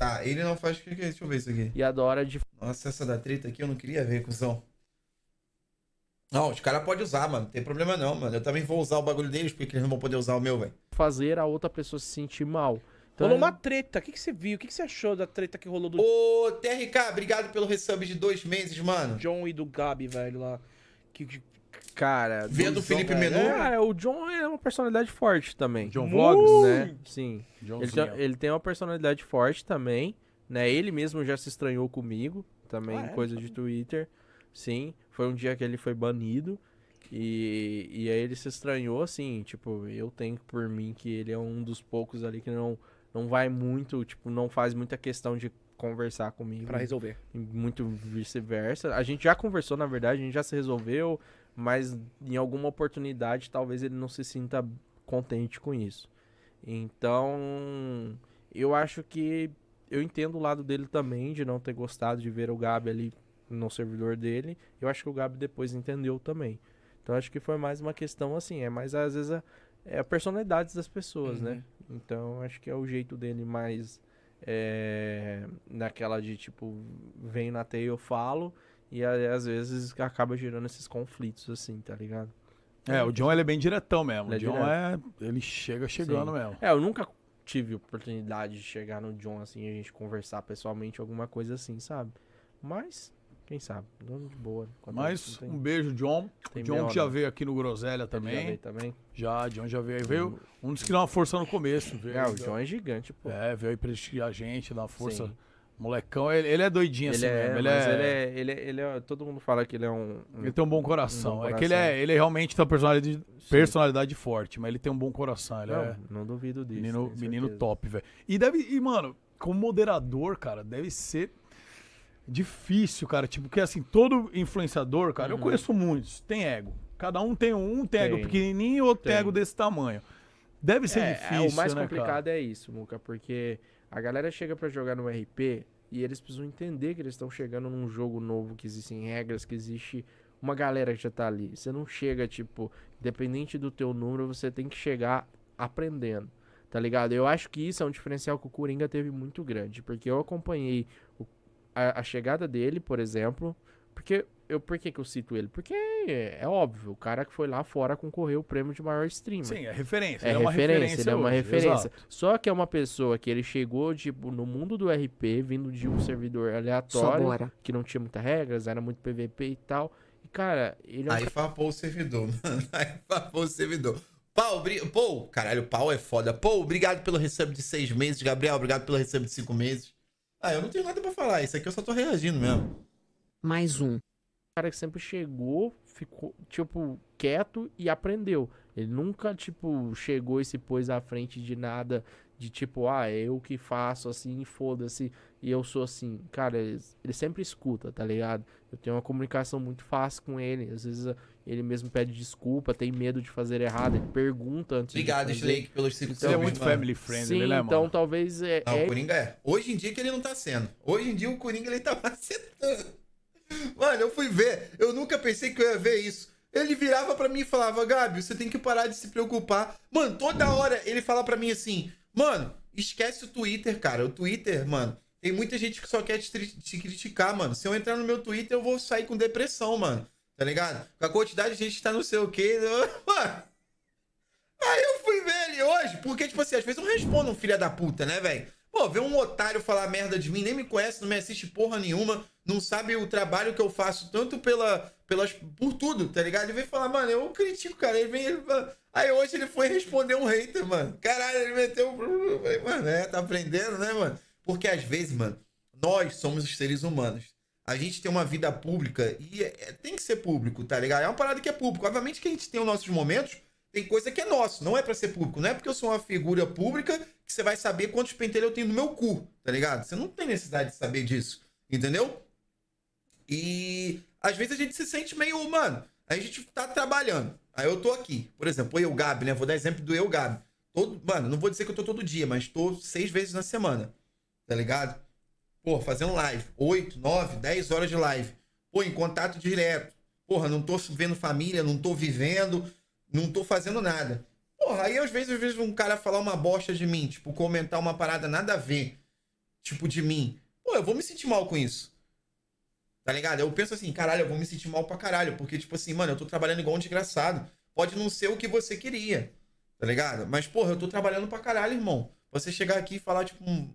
Tá, ele não faz o que é Deixa eu ver isso aqui. E adora de. Nossa, essa da treta aqui eu não queria ver, cuzão. Não, os caras podem usar, mano. Não tem problema não, mano. Eu também vou usar o bagulho deles, porque eles não vão poder usar o meu, velho. Fazer a outra pessoa se sentir mal. Então, rolou uma treta. O que, que você viu? O que, que você achou da treta que rolou do. Ô, TRK, obrigado pelo resub de dois meses, mano. John e do Gabi, velho, lá que cara. Vendo o Felipe Menor? É, é, o John é uma personalidade forte também. John Vlogs, né? Sim. Ele tem, ele tem, uma personalidade forte também, né? Ele mesmo já se estranhou comigo, também, ah, é? coisa de Twitter. Sim. Foi um dia que ele foi banido. E, e aí ele se estranhou, assim, tipo, eu tenho por mim que ele é um dos poucos ali que não, não vai muito, tipo, não faz muita questão de conversar comigo. Pra resolver. Muito vice-versa. A gente já conversou, na verdade, a gente já se resolveu, mas em alguma oportunidade talvez ele não se sinta contente com isso. Então, eu acho que eu entendo o lado dele também de não ter gostado de ver o Gabi ali no servidor dele. Eu acho que o Gabi depois entendeu também. Então, acho que foi mais uma questão assim, é mais às vezes a, é a personalidade das pessoas, né? uhum. né? Então, acho que é o jeito dele mais é, naquela de tipo, vem na teia eu falo, e aí, às vezes acaba gerando esses conflitos, assim, tá ligado? É, o John ele é bem diretão mesmo. Ele é o John é, é. Ele chega chegando Sim. mesmo. É, eu nunca tive oportunidade de chegar no John assim, a gente conversar pessoalmente, alguma coisa assim, sabe? Mas quem sabe? Dorme de boa. Né? Mas tem... um beijo, John. Tem John que já né? veio aqui no Groselha também. Já veio também. Já, John já veio aí. Veio um dos que deu uma força no começo. Veio, é, o John é gigante, pô. É, veio aí prestigiar a gente, dar uma força. Sim. Molecão, ele, ele, é doidinho ele assim é, mesmo. Ele é... Ele é, ele é, ele é, Todo mundo fala que ele é um. um ele tem um bom coração. Um bom coração. É que ele, é, ele realmente tem uma personalidade, personalidade forte, mas ele tem um bom coração. Ele não, é... não duvido disso. Menino, menino top, velho. E deve. E, mano, como moderador, cara, deve ser Difícil, cara. Tipo, que assim, todo influenciador, cara, uhum. eu conheço muitos, tem ego. Cada um tem um, um tem, tem. ego pequenininho e outro tem. ego desse tamanho. Deve ser é, difícil, é, O mais né, complicado cara? é isso, Muca, porque a galera chega para jogar no RP e eles precisam entender que eles estão chegando num jogo novo, que existem regras, que existe uma galera que já tá ali. Você não chega, tipo, independente do teu número, você tem que chegar aprendendo, tá ligado? Eu acho que isso é um diferencial que o Coringa teve muito grande, porque eu acompanhei o a, a chegada dele, por exemplo, porque eu, por que, que eu cito ele? Porque é, é, óbvio, o cara que foi lá fora concorreu o prêmio de maior streamer. Sim, é referência. É, é referência, referência ele é uma referência. Só que é uma pessoa que ele chegou tipo, no mundo do RP, vindo de um servidor aleatório, que não tinha muitas regras, era muito PVP e tal. E, cara, ele é um... Aí fapou o servidor, mano. Aí fapou o servidor. Pau, bri... Pô, caralho, o pau é foda. Pô, obrigado pelo recebo de seis meses, Gabriel. Obrigado pelo recebo de cinco meses. Ah, eu não tenho nada para falar. Isso aqui eu só tô reagindo mesmo. Mais um. O cara que sempre chegou, ficou, tipo, quieto e aprendeu. Ele nunca, tipo, chegou e se pôs à frente de nada de tipo, ah, é eu que faço assim, foda-se. E eu sou assim, cara, ele, ele, sempre escuta, tá ligado? Eu tenho uma comunicação muito fácil com ele. Às vezes ah, ele mesmo pede desculpa, tem medo de fazer errado, ele pergunta antes. Obrigado, Slake, pelos tipos então, Você é muito mano. family friendly, Sim, né, né Então mano? talvez. É, não, é... o Coringa é. Hoje em dia que ele não tá sendo. Hoje em dia o Coringa ele tá macetando. Mano, eu fui ver. Eu nunca pensei que eu ia ver isso. Ele virava para mim e falava, Gabi, você tem que parar de se preocupar. Mano, toda hora ele fala para mim assim, mano, esquece o Twitter, cara. O Twitter, mano tem muita gente que só quer te, te, criticar, mano. Se eu entrar no meu Twitter, eu vou sair com depressão, mano. Tá ligado? Com a quantidade de gente que tá não sei o quê. Né? Mano. Aí eu fui ver ele hoje, porque, tipo assim, às vezes eu respondo um filho da puta, né, velho? Pô, ver um otário falar merda de mim, nem me conhece, não me assiste porra nenhuma, não sabe o trabalho que eu faço, tanto pela, pelas, por tudo, tá ligado? Ele vem falar, mano, eu critico, cara. Ele vem. Ele Aí hoje ele foi responder um hater, mano. Caralho, ele meteu. Falei, mano, é, tá aprendendo, né, mano? Porque às vezes, mano, nós somos os seres humanos. A gente tem uma vida pública e é, é, tem que ser público, tá ligado? É uma parada que é público. Obviamente que a gente tem os nossos momentos, tem coisa que é nosso, não é para ser público. Não é porque eu sou uma figura pública que você vai saber quantos pentelhos eu tenho no meu cu, tá ligado? Você não tem necessidade de saber disso, entendeu? E às vezes a gente se sente meio, humano a gente tá trabalhando. Aí eu tô aqui, por exemplo, eu, Gabi, né? Vou dar exemplo do eu, Gabi. Todo, mano, não vou dizer que eu tô todo dia, mas tô seis vezes na semana tá ligado? Pô, fazer um live, 8, 9, 10 horas de live. Pô, em contato direto. Porra, não tô vendo família, não tô vivendo, não tô fazendo nada. Porra, aí às vezes eu vejo um cara falar uma bosta de mim, tipo, comentar uma parada nada a ver, tipo, de mim. Pô, eu vou me sentir mal com isso. Tá ligado? Eu penso assim, caralho, eu vou me sentir mal pra caralho, porque, tipo assim, mano, eu tô trabalhando igual um desgraçado. Pode não ser o que você queria, tá ligado? Mas, porra, eu tô trabalhando pra caralho, irmão. Você chegar aqui e falar, tipo, um,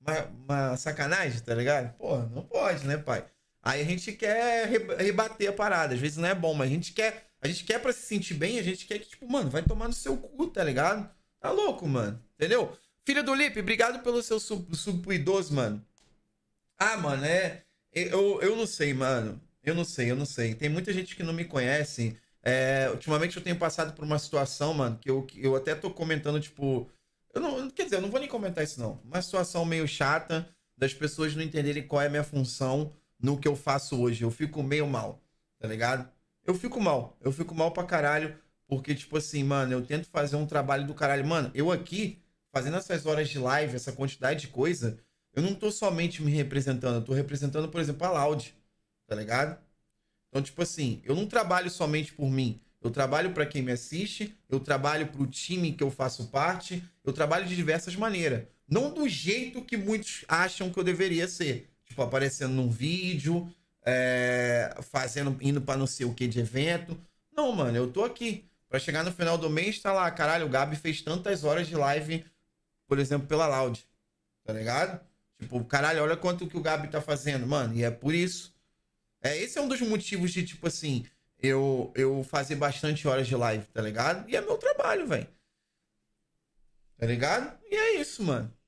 uma, uma sacanagem, tá ligado? Pô, não pode, né, pai? Aí a gente quer rebater a parada. Às vezes não é bom, mas a gente quer. A gente quer pra se sentir bem, a gente quer que, tipo, mano, vai tomar no seu cu, tá ligado? Tá louco, mano. Entendeu? Filha do Lipe, obrigado pelo seu sub, sub idoso, mano. Ah, mano, é. Eu, eu não sei, mano. Eu não sei, eu não sei. Tem muita gente que não me conhece. É, ultimamente eu tenho passado por uma situação, mano, que eu, eu até tô comentando, tipo, eu não, quer dizer, eu não vou nem comentar isso, não. Uma situação meio chata das pessoas não entenderem qual é a minha função no que eu faço hoje. Eu fico meio mal, tá ligado? Eu fico mal. Eu fico mal pra caralho. Porque, tipo assim, mano, eu tento fazer um trabalho do caralho. Mano, eu aqui, fazendo essas horas de live, essa quantidade de coisa, eu não tô somente me representando. Eu tô representando, por exemplo, a Loud, tá ligado? Então, tipo assim, eu não trabalho somente por mim eu trabalho para quem me assiste, eu trabalho para o time que eu faço parte, eu trabalho de diversas maneiras. Não do jeito que muitos acham que eu deveria ser. Tipo, aparecendo num vídeo, é, fazendo, indo para não sei o que de evento. Não, mano, eu tô aqui. para chegar no final do mês, tá lá, caralho, o Gabi fez tantas horas de live, por exemplo, pela Loud. Tá ligado? Tipo, caralho, olha quanto que o Gabi tá fazendo, mano. E é por isso. É, esse é um dos motivos de, tipo assim, eu, eu fazer bastante horas de live, tá ligado? E é meu trabalho, velho. Tá ligado? E é isso, mano.